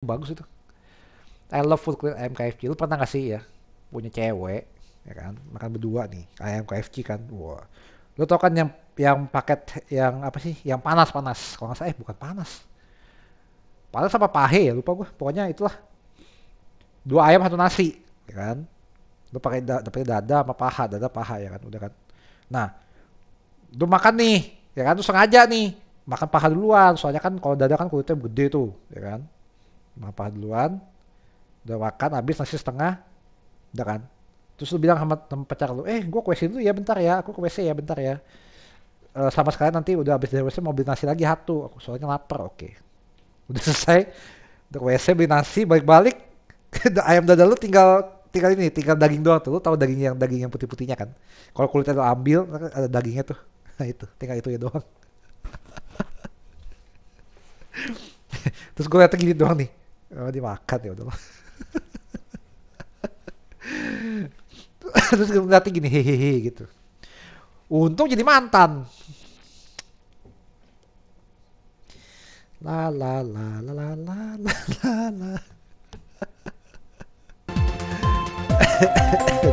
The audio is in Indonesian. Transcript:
bagus itu I love food clean ayam KFC lu pernah gak sih ya punya cewek ya kan makan berdua nih ayam KFC kan wah lu tau kan yang yang paket yang apa sih yang panas panas kalau nggak salah eh bukan panas panas apa pahe ya lupa gue pokoknya itulah dua ayam satu nasi ya kan lu pakai da dapet dada sama paha dada paha ya kan udah kan nah lu makan nih ya kan lu sengaja nih makan paha duluan soalnya kan kalau dada kan kulitnya gede tuh ya kan lapar nah, duluan udah makan habis nasi setengah udah kan terus lu bilang sama temen pacar lu eh gua ke WC dulu ya bentar ya aku ke WC ya bentar ya e, sama sekali nanti udah habis dari WC mau beli nasi lagi satu aku soalnya lapar oke okay. udah selesai udah ke WC beli nasi balik-balik ayam dada lu tinggal tinggal ini tinggal daging doang tuh lu tahu daging yang daging yang putih-putihnya kan kalau kulitnya lu ambil ada dagingnya tuh nah itu tinggal itu ya doang terus gue liatnya gini doang nih Oh, dimakan ya udahlah. Terus nanti gini hehehe eh, eh, gitu. Untung jadi mantan. La la la la la la la la.